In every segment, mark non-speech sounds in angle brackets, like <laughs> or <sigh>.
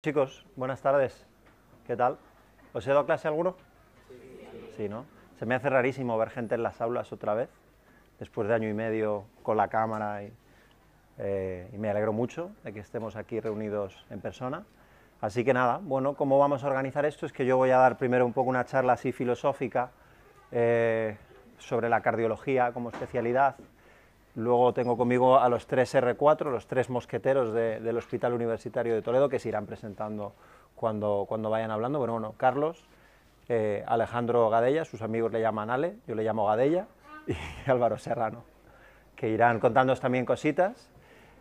Chicos, buenas tardes. ¿Qué tal? ¿Os he dado clase alguno? Sí, ¿no? Se me hace rarísimo ver gente en las aulas otra vez, después de año y medio con la cámara, eh, y, me alegro mucho de que estemos aquí reunidos en persona. Así que nada, bueno, ¿cómo vamos a organizar esto? Es que yo voy a dar primero un poco una charla así filosófica eh, sobre la cardiología como especialidad, Luego tengo conmigo a los tres R4, los tres mosqueteros del Hospital Universitario de Toledo, que se irán presentando cuando, cuando vayan hablando. Bueno, bueno, Carlos, eh, Alejandro Gadella, sus amigos le llaman Ale, yo le llamo Gadella, <laughs> y Álvaro Serrano, que irán contándoos también cositas.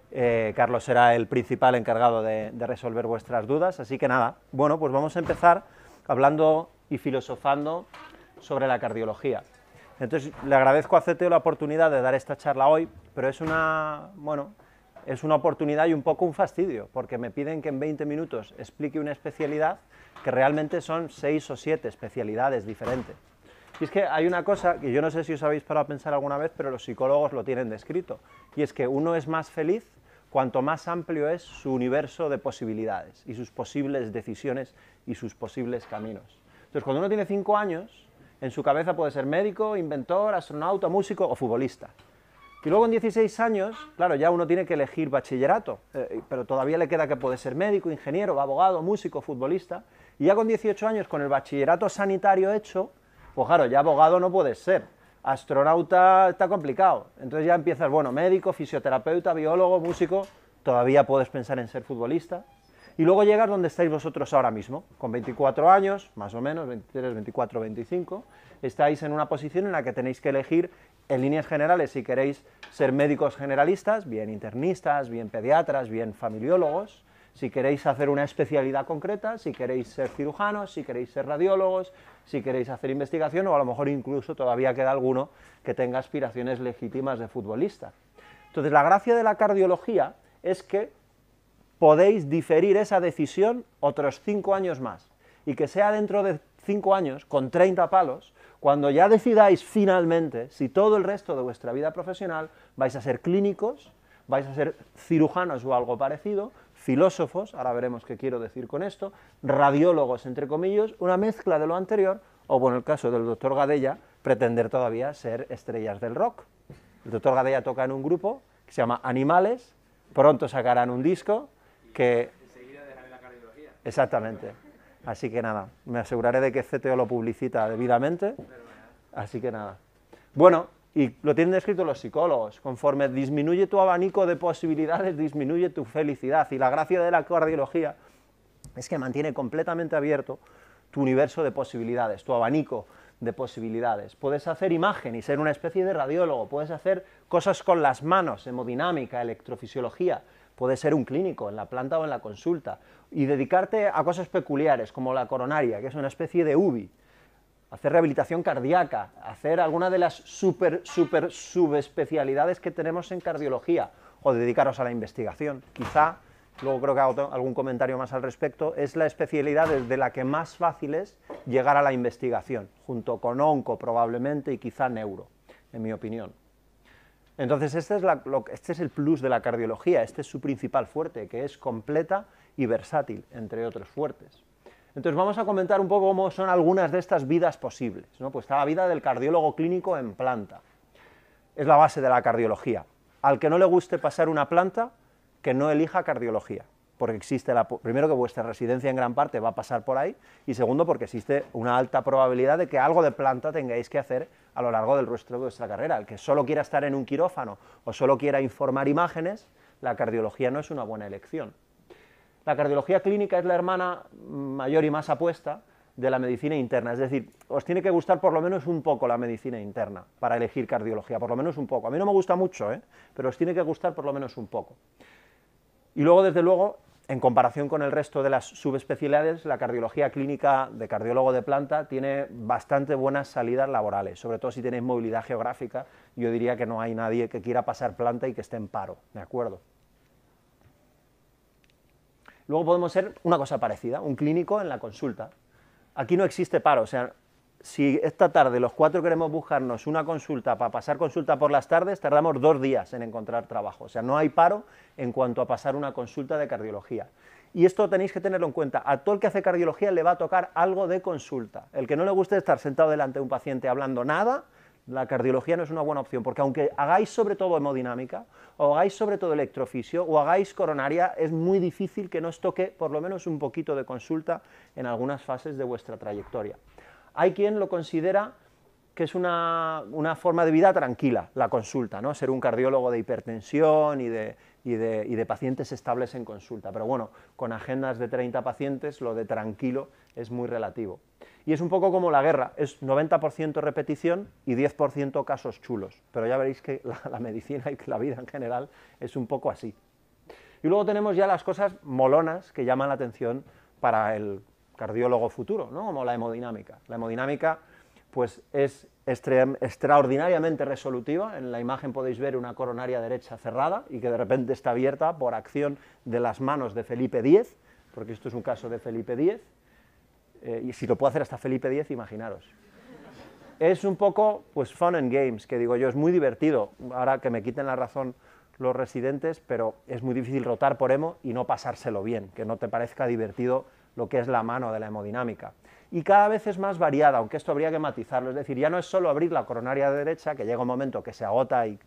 Eh, Carlos será el principal encargado de resolver vuestras dudas. Así que nada, bueno, pues vamos a empezar hablando y filosofando sobre la cardiología. Entonces, le agradezco a CTO la oportunidad de dar esta charla hoy, pero es una, bueno, es una oportunidad y un poco un fastidio, porque me piden que en 20 minutos explique una especialidad que realmente son 6 o 7 especialidades diferentes. Y es que hay una cosa que yo no sé si os habéis parado a pensar alguna vez, pero los psicólogos lo tienen descrito, y es que uno es más feliz cuanto más amplio es su universo de posibilidades y sus posibles decisiones y sus posibles caminos. Entonces, cuando uno tiene 5 años, en su cabeza puede ser médico, inventor, astronauta, músico o futbolista. Y luego en 16 años, claro, ya uno tiene que elegir bachillerato, eh, pero todavía le queda que puede ser médico, ingeniero, abogado, músico, futbolista. Y ya con 18 años, con el bachillerato sanitario hecho, pues claro, ya abogado no puedes ser. Astronauta está complicado. Entonces ya empiezas, bueno, médico, fisioterapeuta, biólogo, músico, todavía puedes pensar en ser futbolista y luego llegar donde estáis vosotros ahora mismo, con 24 años, más o menos, 23, 24, 25, estáis en una posición en la que tenéis que elegir en líneas generales si queréis ser médicos generalistas, bien internistas, bien pediatras, bien familiólogos, si queréis hacer una especialidad concreta, si queréis ser cirujanos, si queréis ser radiólogos, si queréis hacer investigación o a lo mejor incluso todavía queda alguno que tenga aspiraciones legítimas de futbolista. Entonces la gracia de la cardiología es que podéis diferir esa decisión otros cinco años más. Y que sea dentro de cinco años, con 30 palos, cuando ya decidáis finalmente si todo el resto de vuestra vida profesional vais a ser clínicos, vais a ser cirujanos o algo parecido, filósofos, ahora veremos qué quiero decir con esto, radiólogos, entre comillas, una mezcla de lo anterior, o bueno, en el caso del doctor Gadella, pretender todavía ser estrellas del rock. El doctor Gadella toca en un grupo que se llama Animales, pronto sacarán un disco, que... Enseguida dejaré la cardiología. Exactamente. Así que nada, me aseguraré de que CTO lo publicita debidamente. Así que nada. Bueno, y lo tienen escrito los psicólogos. Conforme disminuye tu abanico de posibilidades, disminuye tu felicidad. Y la gracia de la cardiología es que mantiene completamente abierto tu universo de posibilidades, tu abanico de posibilidades. Puedes hacer imagen y ser una especie de radiólogo, puedes hacer cosas con las manos, hemodinámica, electrofisiología, puede ser un clínico, en la planta o en la consulta, y dedicarte a cosas peculiares, como la coronaria, que es una especie de UBI, hacer rehabilitación cardíaca, hacer alguna de las super, super subespecialidades que tenemos en cardiología, o dedicaros a la investigación. Quizá, luego creo que hago algún comentario más al respecto, es la especialidad de la que más fácil es llegar a la investigación, junto con onco probablemente y quizá neuro, en mi opinión. Entonces, este es, el plus de la cardiología, este es su principal fuerte, que es completa y versátil, entre otros fuertes. Entonces, vamos a comentar un poco cómo son algunas de estas vidas posibles. Pues está la vida del cardiólogo clínico en planta. Es la base de la cardiología. Al que no le guste pasar una planta, que no elija cardiología porque existe la, primero que vuestra residencia en gran parte va a pasar por ahí y segundo porque existe una alta probabilidad de que algo de planta tengáis que hacer a lo largo del resto de nuestra carrera. El que solo quiera estar en un quirófano o solo quiera informar imágenes, la cardiología no es una buena elección. La cardiología clínica es la hermana mayor y más apuesta de la medicina interna. Es decir, os tiene que gustar por lo menos un poco la medicina interna para elegir cardiología, por lo menos un poco. A mí no me gusta mucho, ¿eh? pero os tiene que gustar por lo menos un poco. Y luego, desde luego, en comparación con el resto de las subespecialidades, la cardiología clínica de cardiólogo de planta tiene bastante buenas salidas laborales, sobre todo si tenéis movilidad geográfica. Yo diría que no hay nadie que quiera pasar planta y que esté en paro, ¿de acuerdo? Luego podemos ser una cosa parecida, un clínico en la consulta. Aquí no existe paro, o sea, si esta tarde los cuatro queremos buscarnos una consulta para pasar consulta por las tardes, tardamos dos días en encontrar trabajo. O sea, no hay paro en cuanto a pasar una consulta de cardiología. Y esto tenéis que tenerlo en cuenta. A todo el que hace cardiología le va a tocar algo de consulta. El que no le guste estar sentado delante de un paciente hablando nada, la cardiología no es una buena opción, porque aunque hagáis sobre todo hemodinámica, o hagáis sobre todo electrofisio, o hagáis coronaria, es muy difícil que no os toque por lo menos un poquito de consulta en algunas fases de vuestra trayectoria. Hay quien lo considera que es una, forma de vida tranquila, la consulta, ¿no? Ser un cardiólogo de hipertensión y de, de, pacientes estables en consulta. Pero bueno, con agendas de 30 pacientes, lo de tranquilo es muy relativo. Y es un poco como la guerra, es 90% repetición y 10% casos chulos. Pero ya veréis que la, medicina y la vida en general es un poco así. Y luego tenemos ya las cosas molonas que llaman la atención para el cardiólogo futuro, ¿no? como la hemodinámica. La hemodinámica pues, es extraordinariamente resolutiva. En la imagen podéis ver una coronaria derecha cerrada y que de repente está abierta por acción de las manos de Felipe X, porque esto es un caso de Felipe X. Eh, y si lo puede hacer hasta Felipe X, imaginaros. Es un poco pues, fun and games, que digo yo, es muy divertido. Ahora que me quiten la razón los residentes, pero es muy difícil rotar por emo y no pasárselo bien, que no te parezca divertido lo que es la mano de la hemodinámica. Y cada vez es más variada, aunque esto habría que matizarlo. Es decir, ya no es solo abrir la coronaria derecha, que llega un momento que se agota y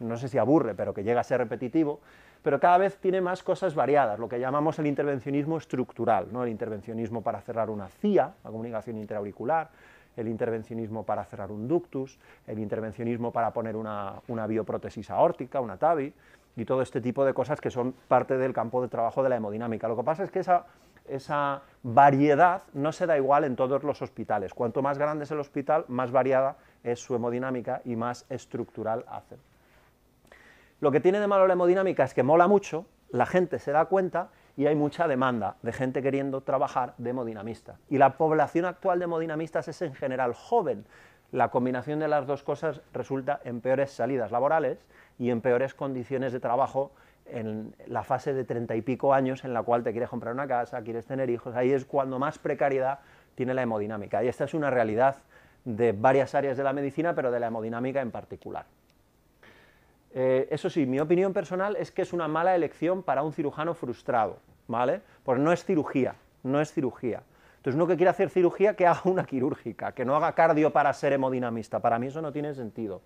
no sé si aburre, pero que llega a ser repetitivo, pero cada vez tiene más cosas variadas, lo que llamamos el intervencionismo estructural, ¿no? el intervencionismo para cerrar una CIA, la comunicación intraauricular, el intervencionismo para cerrar un ductus, el intervencionismo para poner una, una bioprótesis aórtica, una TAVI, y todo este tipo de cosas que son parte del campo de trabajo de la hemodinámica. Lo que pasa es que esa esa variedad no se da igual en todos los hospitales. Cuanto más grande es el hospital, más variada es su hemodinámica y más estructural hace. Lo que tiene de malo la hemodinámica es que mola mucho, la gente se da cuenta y hay mucha demanda de gente queriendo trabajar de hemodinamista. Y la población actual de hemodinamistas es en general joven. La combinación de las dos cosas resulta en peores salidas laborales y en peores condiciones de trabajo en la fase de treinta y pico años en la cual te quieres comprar una casa, quieres tener hijos, ahí es cuando más precariedad tiene la hemodinámica. Y esta es una realidad de varias áreas de la medicina, pero de la hemodinámica en particular. Eh, eso sí, mi opinión personal es que es una mala elección para un cirujano frustrado, ¿vale? Porque no es cirugía, no es cirugía. Entonces, uno que quiera hacer cirugía, que haga una quirúrgica, que no haga cardio para ser hemodinamista. Para mí eso no tiene sentido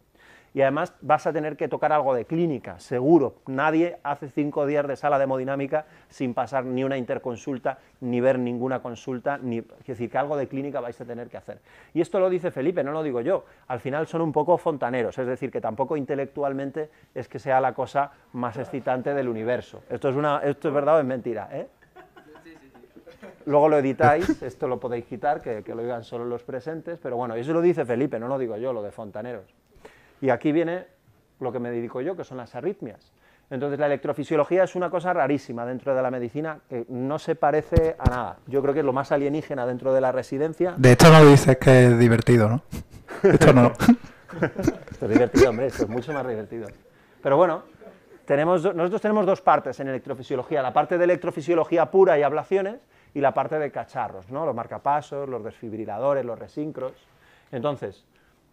y además vas a tener que tocar algo de clínica, seguro. Nadie hace cinco días de sala de hemodinámica sin pasar ni una interconsulta, ni ver ninguna consulta, ni, es decir, que algo de clínica vais a tener que hacer. Y esto lo dice Felipe, no lo digo yo. Al final son un poco fontaneros, es decir, que tampoco intelectualmente es que sea la cosa más excitante del universo. Esto es, una, esto es verdad o es mentira, ¿eh? Luego lo editáis, esto lo podéis quitar, que, que lo digan solo los presentes, pero bueno, eso lo dice Felipe, no lo digo yo, lo de fontaneros. Y aquí viene lo que me dedico yo, que son las arritmias. Entonces la electrofisiología es una cosa rarísima dentro de la medicina que no se parece a nada. Yo creo que es lo más alienígena dentro de la residencia. De esto no dices que es divertido, ¿no? Esto no. <laughs> esto es divertido, hombre, esto es mucho más divertido. Pero bueno, tenemos, nosotros tenemos dos partes en electrofisiología, la parte de electrofisiología pura y ablaciones y la parte de cacharros, ¿no? Los marcapasos, los desfibriladores, los resincros. Entonces,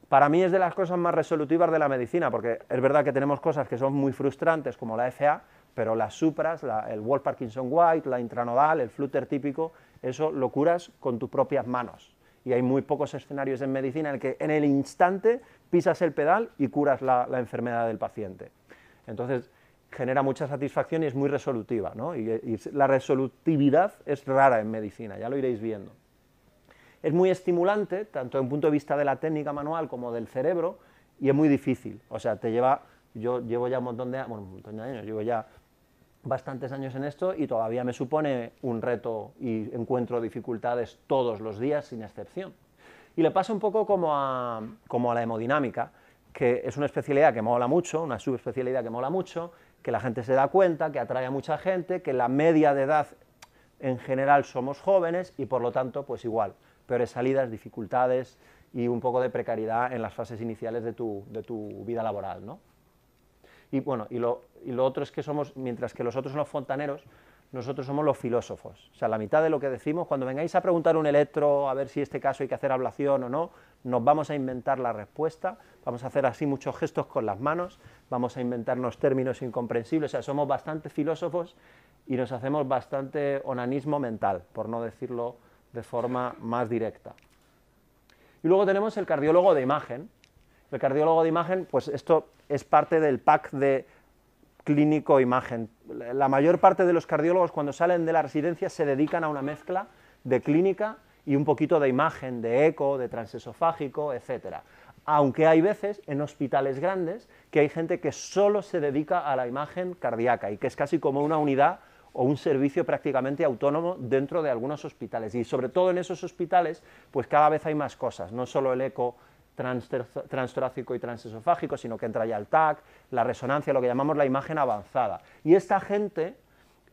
para mí es de las cosas más resolutivas de la medicina, porque es verdad que tenemos cosas que son muy frustrantes, como la FA, pero las supras, el Wall Parkinson White, la intranodal, el flúter típico, eso lo curas con tus propias manos. Y hay muy pocos escenarios en medicina en el que en el instante pisas el pedal y curas la, enfermedad del paciente. Entonces, genera mucha satisfacción y es muy resolutiva, ¿no? y, y la resolutividad es rara en medicina, ya lo iréis viendo. Es muy estimulante, tanto en punto de vista de la técnica manual como del cerebro, y es muy difícil. O sea, te lleva, yo llevo ya un montón de, un montón de años, llevo ya bastantes años en esto y todavía me supone un reto y encuentro dificultades todos los días sin excepción. Y le pasa un poco como a, como a la hemodinámica, que es una especialidad que mola mucho, una subespecialidad que mola mucho, que la gente se da cuenta, que atrae a mucha gente, que la media de edad en general somos jóvenes y por lo tanto, pues igual, peores salidas, dificultades y un poco de precariedad en las fases iniciales de tu, de tu vida laboral. ¿no? Y bueno, y lo, y otro es que somos, mientras que los otros son los fontaneros, nosotros somos los filósofos. O sea, la mitad de lo que decimos, cuando vengáis a preguntar un electro, a ver si este caso hay que hacer ablación o no, nos vamos a inventar la respuesta, vamos a hacer así muchos gestos con las manos, vamos a inventarnos términos incomprensibles, o sea, somos bastante filósofos y nos hacemos bastante onanismo mental, por no decirlo de forma más directa. Y luego tenemos el cardiólogo de imagen. El cardiólogo de imagen, pues esto es parte del pack de clínico imagen. La mayor parte de los cardiólogos cuando salen de la residencia se dedican a una mezcla de clínica y un poquito de imagen, de eco, de transesofágico, etcétera aunque hay veces en hospitales grandes que hay gente que solo se dedica a la imagen cardíaca y que es casi como una unidad o un servicio prácticamente autónomo dentro de algunos hospitales. Y sobre todo en esos hospitales, pues cada vez hay más cosas, no solo el eco transtorácico y transesofágico, sino que entra ya el TAC, la resonancia, lo que llamamos la imagen avanzada. Y esta gente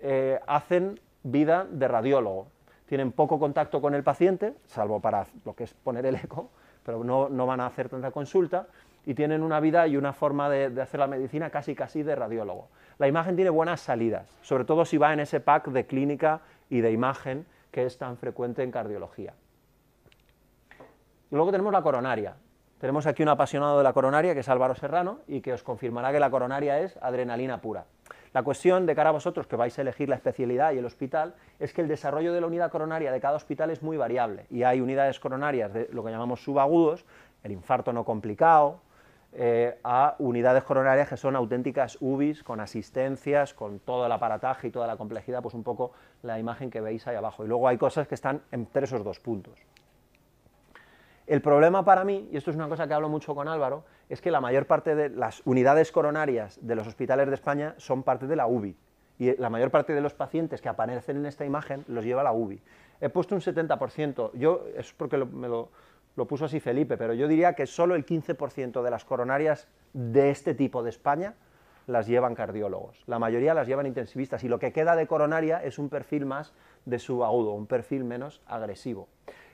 eh, hacen vida de radiólogo, tienen poco contacto con el paciente, salvo para lo que es poner el eco, pero no, no van a hacer tanta consulta, y tienen una vida y una forma de, hacer la medicina casi casi de radiólogo. La imagen tiene buenas salidas, sobre todo si va en ese pack de clínica y de imagen que es tan frecuente en cardiología. Y luego tenemos la coronaria. Tenemos aquí un apasionado de la coronaria que es Álvaro Serrano y que os confirmará que la coronaria es adrenalina pura. La cuestión de cara a vosotros que vais a elegir la especialidad y el hospital es que el desarrollo de la unidad coronaria de cada hospital es muy variable y hay unidades coronarias de lo que llamamos subagudos, el infarto no complicado, eh, a unidades coronarias que son auténticas UBIs con asistencias, con todo el aparataje y toda la complejidad, pues un poco la imagen que veis ahí abajo. Y luego hay cosas que están entre esos dos puntos. El problema para mí, y esto es una cosa que hablo mucho con Álvaro, es que la mayor parte de las unidades coronarias de los hospitales de España son parte de la UBI. Y la mayor parte de los pacientes que aparecen en esta imagen los lleva la UBI. He puesto un 70%, yo es porque me lo, lo puso así Felipe, pero yo diría que solo el 15% de las coronarias de este tipo de España las llevan cardiólogos. La mayoría las llevan intensivistas y lo que queda de coronaria es un perfil más de subagudo, un perfil menos agresivo.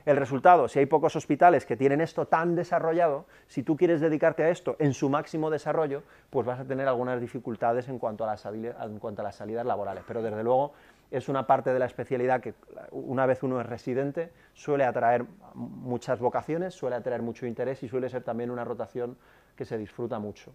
El resultado, si hay pocos hospitales que tienen esto tan desarrollado, si tú quieres dedicarte a esto en su máximo desarrollo, pues vas a tener algunas dificultades en cuanto a las, en cuanto a las salidas laborales. Pero desde luego es una parte de la especialidad que una vez uno es residente suele atraer muchas vocaciones, suele atraer mucho interés y suele ser también una rotación que se disfruta mucho.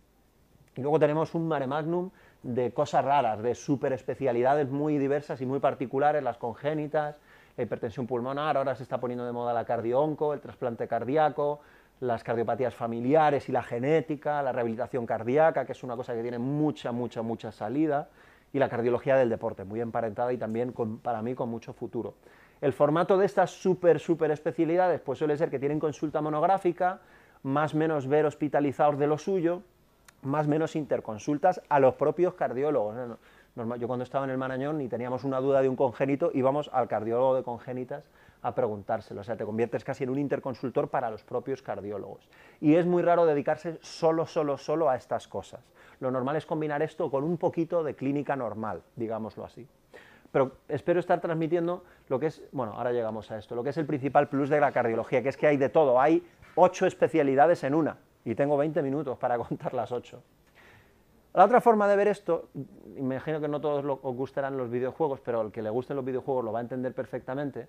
Y luego tenemos un mare magnum de cosas raras, de super especialidades muy diversas y muy particulares, las congénitas, la hipertensión pulmonar, ahora se está poniendo de moda la cardio-onco, el trasplante cardíaco, las cardiopatías familiares y la genética, la rehabilitación cardíaca, que es una cosa que tiene mucha, mucha, mucha salida y la cardiología del deporte, muy emparentada y también para mí con mucho futuro. El formato de estas súper, súper especialidades pues suele ser que tienen consulta monográfica, más menos ver hospitalizados de lo suyo, más menos interconsultas a los propios cardiólogos yo cuando estaba en el Marañón y teníamos una duda de un congénito, íbamos al cardiólogo de congénitas a preguntárselo. O sea, te conviertes casi en un interconsultor para los propios cardiólogos. Y es muy raro dedicarse solo, solo, solo a estas cosas. Lo normal es combinar esto con un poquito de clínica normal, digámoslo así pero espero estar transmitiendo lo que es, bueno, ahora llegamos a esto, lo que es el principal plus de la cardiología, que es que hay de todo, hay ocho especialidades en una, y tengo 20 minutos para <laughs> contar las ocho. La otra forma de ver esto, imagino que no todos os gustarán los videojuegos, pero el que le gusten los videojuegos lo va a entender perfectamente.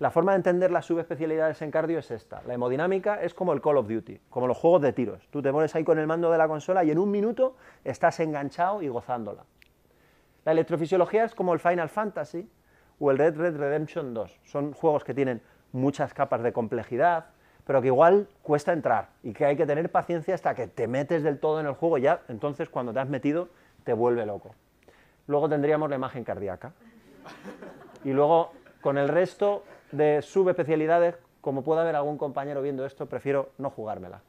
La forma de entender las subespecialidades en cardio es esta. La hemodinámica es como el Call of Duty, como los juegos de tiros. Tú te pones ahí con el mando de la consola y en un minuto estás enganchado y gozándola. La electrofisiología es como el Final Fantasy o el Red Red Redemption 2. Son juegos que tienen muchas capas de complejidad, pero que igual cuesta entrar y que hay que tener paciencia hasta que te metes del todo en el juego, ya entonces cuando te has metido te vuelve loco. Luego tendríamos la imagen cardíaca. Y luego, con el resto de subespecialidades, como pueda haber algún compañero viendo esto, prefiero no jugármela.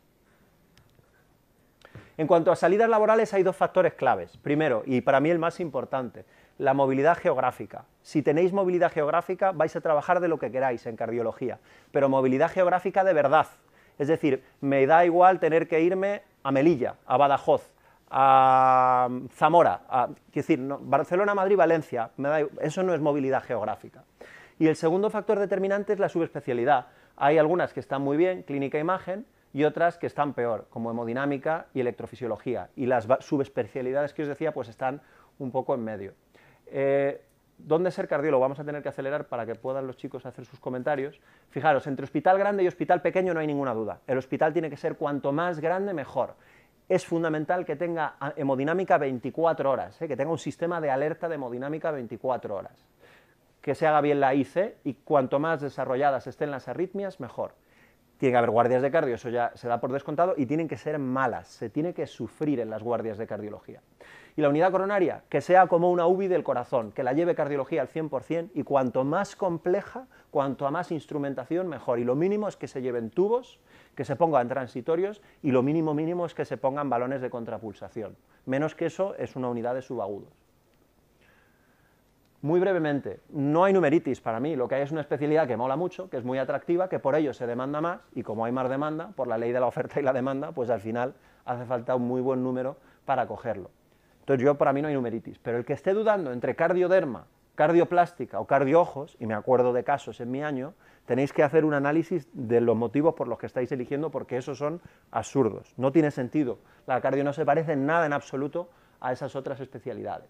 En cuanto a salidas laborales, hay dos factores claves. Primero, y para mí el más importante, la movilidad geográfica. Si tenéis movilidad geográfica, vais a trabajar de lo que queráis en cardiología, pero movilidad geográfica de verdad. Es decir, me da igual tener que irme a Melilla, a Badajoz, a Zamora, a, decir, Barcelona, Madrid, Valencia, eso no es movilidad geográfica. Y el segundo factor determinante es la subespecialidad. Hay algunas que están muy bien, clínica e imagen, y otras que están peor, como hemodinámica y electrofisiología. Y las subespecialidades que os decía, pues están un poco en medio. Eh, dónde ser cardiólogo vamos a tener que acelerar para que puedan los chicos hacer sus comentarios. Fijaros, entre hospital grande y hospital pequeño no hay ninguna duda. El hospital tiene que ser cuanto más grande, mejor. Es fundamental que tenga hemodinámica 24 horas, ¿eh? que tenga un sistema de alerta de hemodinámica 24 horas, que se haga bien la ICE y cuanto más desarrolladas estén las arritmias, mejor. Tiene que haber guardias de cardio, eso ya se da por descontado, y tienen que ser malas, se tiene que sufrir en las guardias de cardiología. Y la unidad coronaria, que sea como una UBI del corazón, que la lleve cardiología al 100%, y cuanto más compleja, cuanto a más instrumentación, mejor. Y lo mínimo es que se lleven tubos, que se pongan transitorios, y lo mínimo mínimo es que se pongan balones de contrapulsación. Menos que eso es una unidad de subagudos. Muy brevemente, no hay numeritis para mí, lo que hay es una especialidad que mola mucho, que es muy atractiva, que por ello se demanda más y como hay más demanda, por la ley de la oferta y la demanda, pues al final hace falta un muy buen número para cogerlo. Entonces yo para mí no hay numeritis, pero el que esté dudando entre cardioderma, cardioplástica o cardioojos, y me acuerdo de casos en mi año, tenéis que hacer un análisis de los motivos por los que estáis eligiendo porque esos son absurdos, no tiene sentido. La cardio no se parece en nada en absoluto a esas otras especialidades.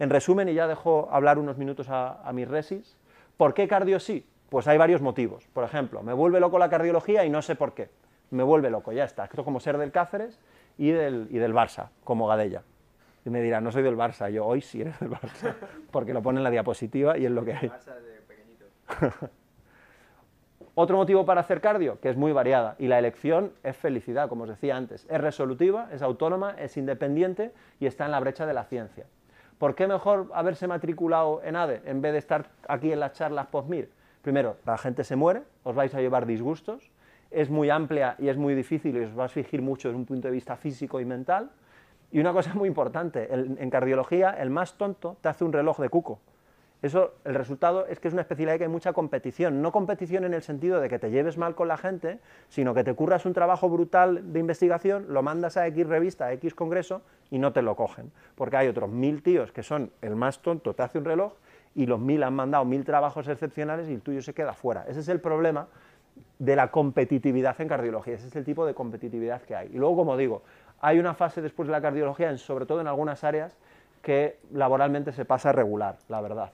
En resumen, y ya dejo hablar unos minutos a, a mis resis, ¿por qué cardio sí? Pues hay varios motivos. Por ejemplo, me vuelve loco la cardiología y no sé por qué. Me vuelve loco, ya está. Esto como ser del Cáceres y del, del Barça, como Gadella. Y me dirá, no soy del Barça. Yo, hoy sí eres del Barça, <laughs> porque lo pone en la diapositiva y es lo que hay. <laughs> Otro motivo para hacer cardio, que es muy variada, y la elección es felicidad, como os decía antes. Es resolutiva, es autónoma, es independiente y está en la brecha de la ciencia. ¿Por qué mejor haberse matriculado en ADE en vez de estar aquí en las charlas POSMIR? Primero, la gente se muere, os vais a llevar disgustos, es muy amplia y es muy difícil y os va a exigir mucho desde un punto de vista físico y mental. Y una cosa muy importante, en cardiología el más tonto te hace un reloj de cuco. Eso, el resultado es que es una especialidad que hay mucha competición. No competición en el sentido de que te lleves mal con la gente, sino que te curras un trabajo brutal de investigación, lo mandas a X revista, a X congreso y no te lo cogen. Porque hay otros mil tíos que son el más tonto, te hace un reloj y los mil han mandado mil trabajos excepcionales y el tuyo se queda fuera. Ese es el problema de la competitividad en cardiología. Ese es el tipo de competitividad que hay. Y luego, como digo, hay una fase después de la cardiología, sobre todo en algunas áreas, que laboralmente se pasa a regular, la verdad.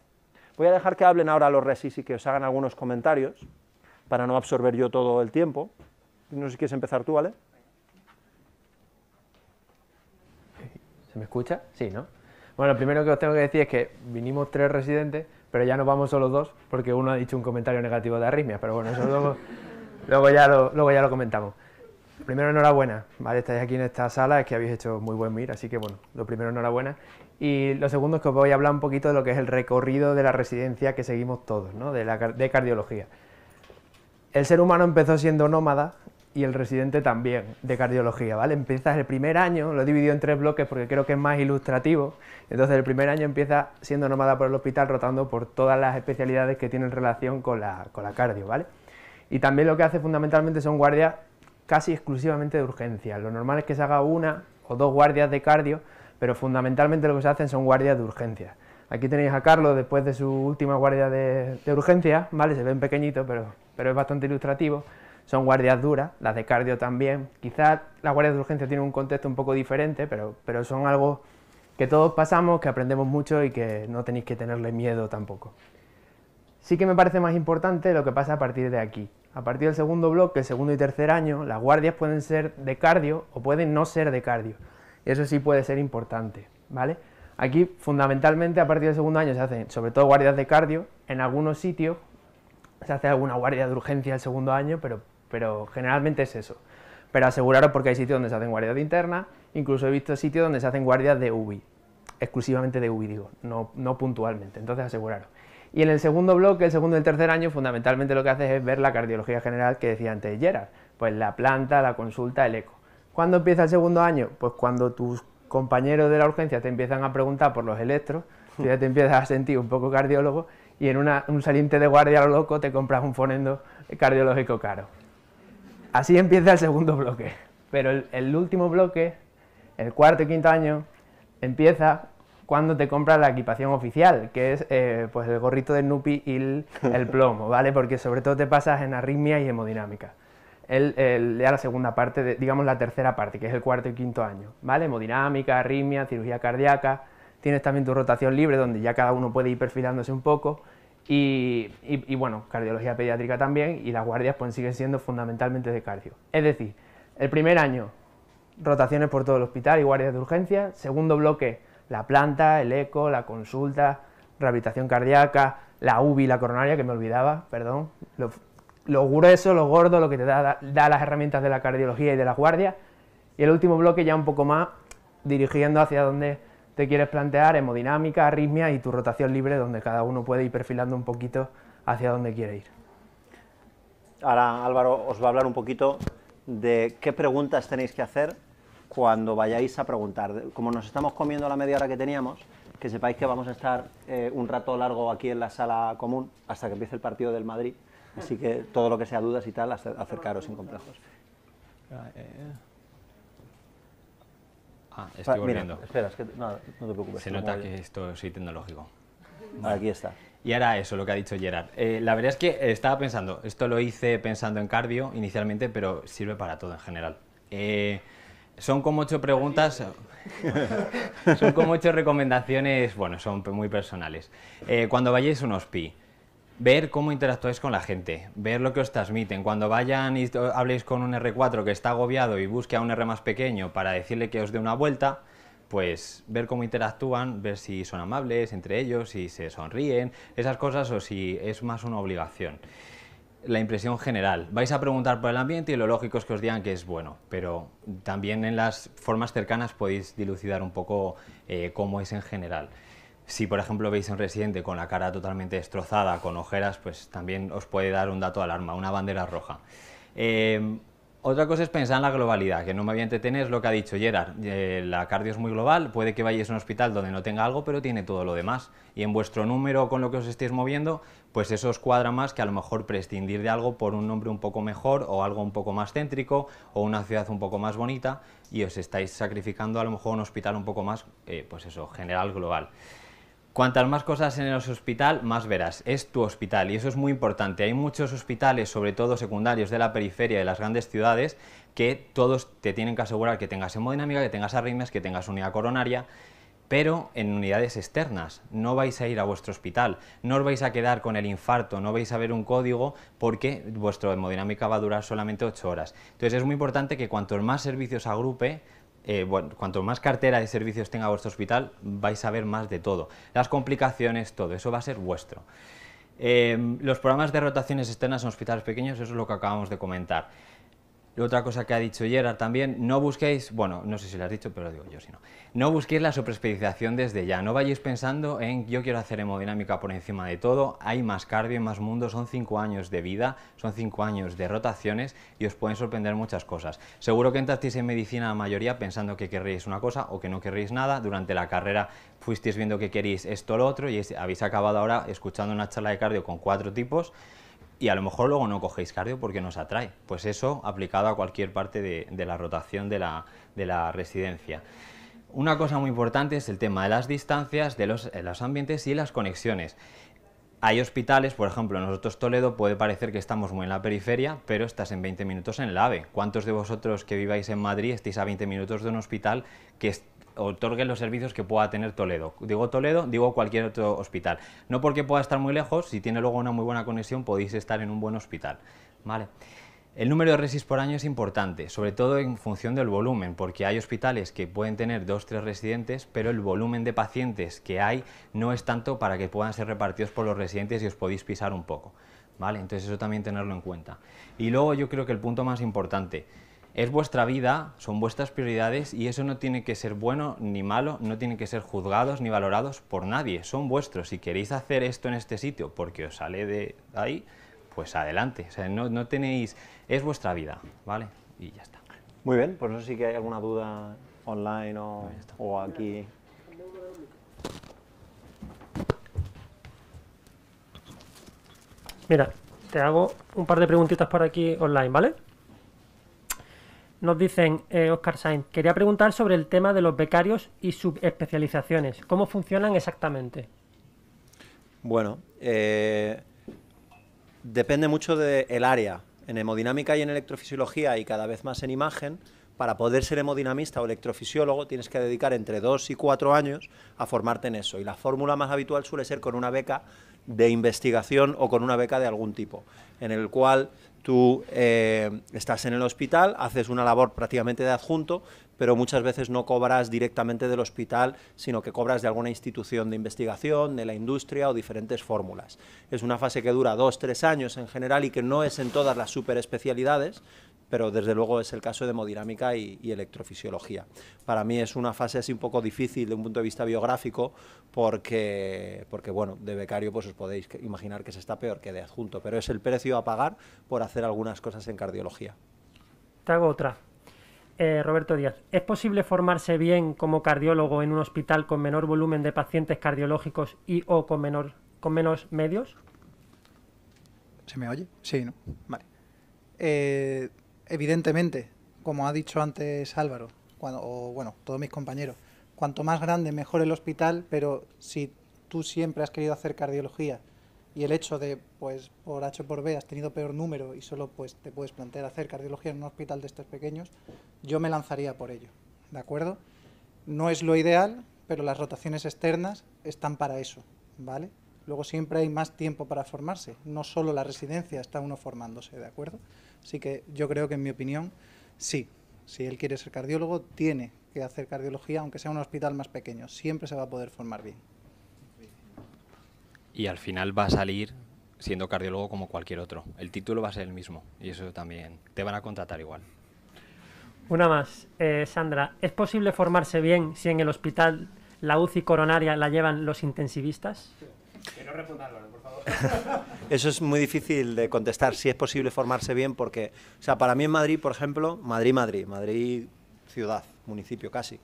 Voy a dejar que hablen ahora los resis y que os hagan algunos comentarios para no absorber yo todo el tiempo. No sé si quieres empezar tú, ¿vale? ¿Se me escucha? Sí, ¿no? Bueno, lo primero que os tengo que decir es que vinimos tres residentes, pero ya nos vamos solo dos, porque uno ha dicho un comentario negativo de arritmia, pero bueno, eso luego, <laughs> ya, luego ya lo comentamos primero enhorabuena, ¿vale? Estáis aquí en esta sala, es que habéis hecho muy buen MIR, así que bueno, lo primero enhorabuena. Y lo segundo es que os voy a hablar un poquito de lo que es el recorrido de la residencia que seguimos todos, ¿no? De, cardiología. El ser humano empezó siendo nómada y el residente también de cardiología, ¿vale? Empiezas el primer año, lo he dividido en tres bloques porque creo que es más ilustrativo, entonces el primer año empieza siendo nómada por el hospital, rotando por todas las especialidades que tienen relación con la cardio, ¿vale? Y también lo que hace fundamentalmente son guardias casi exclusivamente de urgencia. Lo normal es que se haga una o dos guardias de cardio, pero fundamentalmente lo que se hacen son guardias de urgencia. Aquí tenéis a Carlos después de su última guardia de, urgencia, ¿vale? Se ven pequeñito, pero, es bastante ilustrativo. Son guardias duras, las de cardio también. Quizás las guardias de urgencia tienen un contexto un poco diferente, pero, pero son algo que todos pasamos, que aprendemos mucho y que no tenéis que tenerle miedo tampoco. Sí que me parece más importante lo que pasa a partir de aquí, a partir del segundo bloque, segundo y tercer año, las guardias pueden ser de cardio o pueden no ser de cardio. Y Eso sí puede ser importante, ¿vale? Aquí, fundamentalmente, a partir del segundo año se hacen, sobre todo, guardias de cardio. En algunos sitios se hace alguna guardia de urgencia el segundo año, pero, pero generalmente es eso. Pero aseguraros porque hay sitios donde se hacen guardias de interna, incluso he visto sitios donde se hacen guardias de UBI, exclusivamente de UBI, digo, no, no puntualmente, entonces aseguraros. Y en el segundo bloque, el segundo y el tercer año, fundamentalmente lo que haces es ver la cardiología general que decía antes Gerard, pues la planta, la consulta, el eco. ¿Cuándo empieza el segundo año? Pues cuando tus compañeros de la urgencia te empiezan a preguntar por los electros, tú ya te <laughs> empiezas a sentir un poco cardiólogo y en un saliente de guardia loco te compras un fonendo cardiológico caro. Así empieza el segundo bloque, pero el último bloque, el cuarto y quinto año, empieza cuando te compras la equipación oficial, que es eh, pues el gorrito de Nupi y el, <laughs> plomo, ¿vale? Porque sobre todo te pasas en arritmia y hemodinámica. El, da la segunda parte, digamos la tercera parte, que es el cuarto y quinto año, ¿vale? Hemodinámica, arritmia, cirugía cardíaca, tienes también tu rotación libre, donde ya cada uno puede ir perfilándose un poco, y, bueno, cardiología pediátrica también, y las guardias pues siguen siendo fundamentalmente de cardio. Es decir, el primer año, rotaciones por todo el hospital y guardias de urgencia, segundo bloque, la planta, el eco, la consulta, rehabilitación cardíaca, la UBI, la coronaria, que me olvidaba, perdón, lo, grueso, lo gordo, lo que te da, da, las herramientas de la cardiología y de la guardia, y el último bloque ya un poco más dirigiendo hacia donde te quieres plantear, hemodinámica, arritmia y tu rotación libre, donde cada uno puede ir perfilando un poquito hacia donde quiere ir. Ahora Álvaro os va a hablar un poquito de qué preguntas tenéis que hacer cuando vayáis a preguntar. Como nos estamos comiendo la media hora que teníamos, que sepáis que vamos a estar eh, un rato largo aquí en la sala común hasta que empiece el partido del Madrid. Así que todo lo que sea dudas y tal, acercaros sin complejos. Ah, eh, eh. ah, ah estoy volviendo. espera, no, te preocupes. Se nota que esto soy tecnológico. Aquí está. Y ahora eso, lo que ha dicho Gerard. la verdad es que estaba pensando, esto lo hice pensando en cardio inicialmente, pero sirve para todo en general. Son como ocho preguntas. <laughs> son como ocho recomendaciones, bueno, son muy personales. Eh, cuando vayáis a un ver cómo interactuáis con la gente, ver lo que os transmiten. Cuando vayan y habléis con un R4 que está agobiado y busque a un R más pequeño para decirle que os dé una vuelta, pues ver cómo interactúan, ver si son amables entre ellos, si se sonríen, esas cosas o si es más una obligación la impresión general. Vais a preguntar por el ambiente y lo lógico es que os digan que es bueno, pero también en las formas cercanas podéis dilucidar un poco eh, cómo es en general. Si, por ejemplo, veis a un residente con la cara totalmente destrozada, con ojeras, pues también os puede dar un dato de alarma, una bandera roja. Eh, otra cosa es pensar en la globalidad, que no me voy a entretener, es lo que ha dicho Gerard. Eh, la cardio es muy global, puede que vayáis a un hospital donde no tenga algo, pero tiene todo lo demás. Y en vuestro número, con lo que os estéis moviendo, pues eso os cuadra más que a lo mejor prescindir de algo por un nombre un poco mejor o algo un poco más céntrico o una ciudad un poco más bonita y os estáis sacrificando a lo mejor un hospital un poco más, eh, pues eso, general, global. Cuantas más cosas en el hospital, más verás. Es tu hospital y eso es muy importante. Hay muchos hospitales, sobre todo secundarios de la periferia de las grandes ciudades, que todos te tienen que asegurar que tengas hemodinámica, que tengas arritmias, que tengas unidad coronaria, pero en unidades externas. No vais a ir a vuestro hospital, no os vais a quedar con el infarto, no vais a ver un código porque vuestra hemodinámica va a durar solamente 8 horas. Entonces es muy importante que cuantos más servicios agrupe, eh, bueno, cuanto más cartera de servicios tenga vuestro hospital, vais a ver más de todo. Las complicaciones, todo, eso va a ser vuestro. Eh, los programas de rotaciones externas en hospitales pequeños, eso es lo que acabamos de comentar. Y otra cosa que ha dicho Gerard también, no busquéis, bueno, no sé si lo has dicho, pero lo digo yo si no, no busquéis la superespecialización desde ya, no vayáis pensando en yo quiero hacer hemodinámica por encima de todo, hay más cardio, más mundo, son cinco años de vida, son cinco años de rotaciones y os pueden sorprender muchas cosas. Seguro que entrasteis en medicina la mayoría pensando que querréis una cosa o que no querréis nada, durante la carrera fuisteis viendo que queréis esto o lo otro y habéis acabado ahora escuchando una charla de cardio con cuatro tipos y a lo mejor luego no cogéis cardio porque nos atrae. Pues eso aplicado a cualquier parte de, la rotación de la, residencia. Una cosa muy importante es el tema de las distancias, de eh, los, ambientes y las conexiones. Hay hospitales, por ejemplo, nosotros Toledo puede parecer que estamos muy en la periferia, pero estás en 20 minutos en el AVE. ¿Cuántos de vosotros que viváis en Madrid estáis a 20 minutos de un hospital que otorguen los servicios que pueda tener Toledo. Digo Toledo, digo cualquier otro hospital. No porque pueda estar muy lejos, si tiene luego una muy buena conexión podéis estar en un buen hospital. ¿Vale? El número de resis por año es importante, sobre todo en función del volumen, porque hay hospitales que pueden tener dos, tres residentes, pero el volumen de pacientes que hay no es tanto para que puedan ser repartidos por los residentes y os podéis pisar un poco. ¿Vale? Entonces eso también tenerlo en cuenta. Y luego yo creo que el punto más importante, es vuestra vida, son vuestras prioridades y eso no tiene que ser bueno ni malo, no tiene que ser juzgados ni valorados por nadie, son vuestros. Si queréis hacer esto en este sitio porque os sale de ahí, pues adelante. O sea, no, tenéis, es vuestra vida, ¿vale? Y ya está. Muy bien, pues no sé si hay alguna duda online o aquí. Mira, te hago un par de preguntitas por aquí online, ¿vale? Nos dicen, Oscar eh, Sainz, quería preguntar sobre el tema de los becarios y subespecializaciones. ¿Cómo funcionan exactamente? Bueno, eh, depende mucho del área. En hemodinámica y en electrofisiología y cada vez más en imagen, para poder ser hemodinamista o electrofisiólogo tienes que dedicar entre dos y cuatro años a formarte en eso. Y la fórmula más habitual suele ser con una beca de investigación o con una beca de algún tipo, en el cual Tú eh, estás en el hospital, haces una labor prácticamente de adjunto, pero muchas veces no cobras directamente del hospital, sino que cobras de alguna institución de investigación, de la industria o diferentes fórmulas. Es una fase que dura dos, tres años en general y que no es en todas las superespecialidades, pero desde luego es el caso de hemodinámica y, electrofisiología. Para mí es una fase así un poco difícil de un punto de vista biográfico porque, porque bueno, de becario pues os podéis imaginar que se está peor que de adjunto, pero es el precio a pagar por hacer algunas cosas en cardiología. Te hago otra. Eh, Roberto Díaz, ¿es posible formarse bien como cardiólogo en un hospital con menor volumen de pacientes cardiológicos y o con, menor, con menos medios? ¿Se me oye? Sí, ¿no? Vale. Eh, evidentemente, como ha dicho antes Álvaro, cuando, o bueno, todos mis compañeros, cuanto más grande, mejor el hospital, pero si tú siempre has querido hacer cardiología y el hecho de, pues, por H o por B has tenido peor número y solo pues, te puedes plantear hacer cardiología en un hospital de estos pequeños, yo me lanzaría por ello, ¿de acuerdo? No es lo ideal, pero las rotaciones externas están para eso, ¿vale? Luego siempre hay más tiempo para formarse, no solo la residencia está uno formándose, ¿de acuerdo? Así que yo creo que en mi opinión, sí, si él quiere ser cardiólogo, tiene que hacer cardiología, aunque sea un hospital más pequeño, siempre se va a poder formar bien. Y al final va a salir siendo cardiólogo como cualquier otro. El título va a ser el mismo y eso también te van a contratar igual. Una más, eh, Sandra, ¿es posible formarse bien si en el hospital la UCI coronaria la llevan los intensivistas? por favor. <laughs> Eso es muy difícil de contestar, si es posible formarse bien, porque, o sea, para mí en Madrid, por ejemplo, Madrid-Madrid, Madrid ciudad, municipio casi,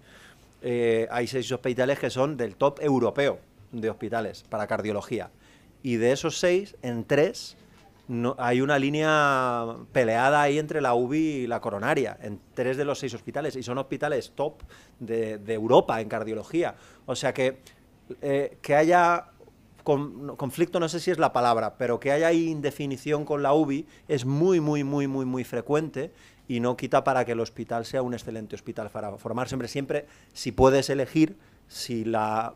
eh, hay seis hospitales que son del top europeo de hospitales para cardiología. Y de esos seis, en tres hay una línea peleada ahí entre la UBI y la coronaria, en tres de los seis hospitales, y son hospitales top de, Europa en cardiología. O sea que eh, que haya conflicto no sé si es la palabra, pero que haya indefinición con la UBI es muy, muy, muy, muy, muy frecuente y no quita para que el hospital sea un excelente hospital para formar siempre, siempre si puedes elegir si la,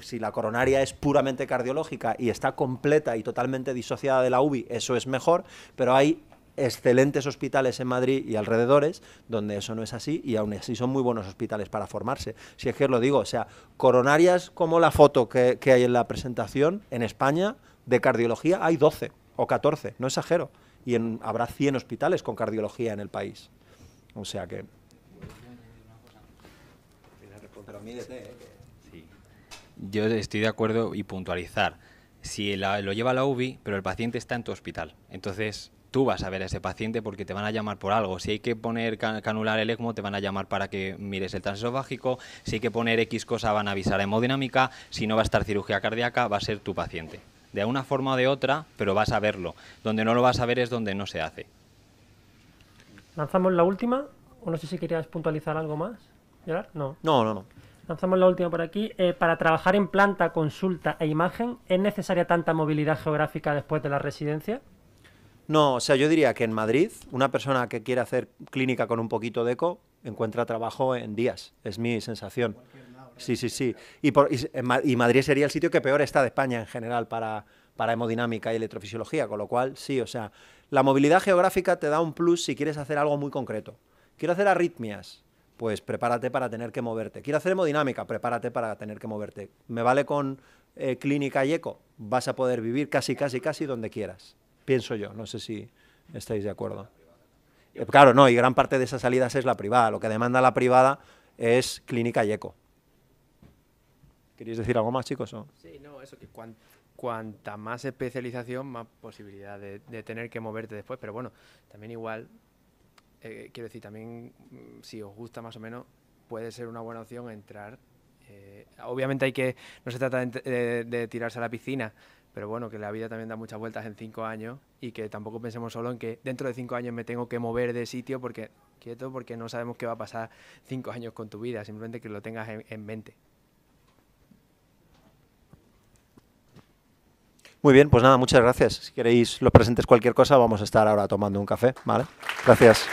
si la coronaria es puramente cardiológica y está completa y totalmente disociada de la UBI, eso es mejor, pero hay excelentes hospitales en Madrid y alrededores, donde eso no es así, y aún así son muy buenos hospitales para formarse. Si es que lo digo, o sea, coronarias como la foto que, hay en la presentación, en España, de cardiología hay 12 o 14, no exagero, y habrá 100 hospitales con cardiología en el país. O sea que... Eh, sí. Yo estoy de acuerdo y puntualizar. Si lo lleva la UBI, pero el paciente está en tu hospital. Entonces, tú vas a ver a ese paciente porque te van a llamar por algo. Si hay que poner canular el ECMO, te van a llamar para que mires el transesofágico. Si hay que poner X cosa, van a avisar a hemodinámica. Si no va a estar cirugía cardíaca, va a ser tu paciente. De una forma o de otra, pero vas a verlo. Donde no lo vas a ver es donde no se hace. ¿Lanzamos la última? O no sé si querías puntualizar algo más, No. No, no, no. Lanzamos la última por aquí. Eh, para trabajar en planta, consulta e imagen, ¿es necesaria tanta movilidad geográfica después de la residencia? No, o sea, yo diría que en Madrid, una persona que quiere hacer clínica con un poquito de eco encuentra trabajo en días. Es mi sensación. Sí, sí, sí. Y, Madrid sería el sitio que peor está de España en general para, para hemodinámica y electrofisiología, con lo cual, sí, o sea, la movilidad geográfica te da un plus si quieres hacer algo muy concreto. Quiero hacer arritmias, pues prepárate para tener que moverte. Quiero hacer hemodinámica, prepárate para tener que moverte. Me vale con eh, clínica y eco, vas a poder vivir casi, casi, casi donde quieras pienso yo, no sé si estáis de acuerdo. Eh, claro, no, y gran parte de esas salidas es la privada, lo que demanda la privada es clínica y eco. ¿Queréis decir algo más, chicos? Sí, no, eso que cuanta más especialización, más posibilidad de, tener que moverte después, pero bueno, también igual, eh, quiero decir, también mm, si os gusta más o menos, puede ser una buena opción entrar. Eh, obviamente hay que, no se trata de tirarse a la piscina, pero bueno, que la vida también da muchas vueltas en cinco años y que tampoco pensemos solo en que dentro de cinco años me tengo que mover de sitio porque quieto, porque no sabemos qué va a pasar cinco años con tu vida, simplemente que lo tengas en, en mente. Muy bien, pues nada, muchas gracias. Si queréis los presentes cualquier cosa, vamos a estar ahora tomando un café, ¿vale? Gracias.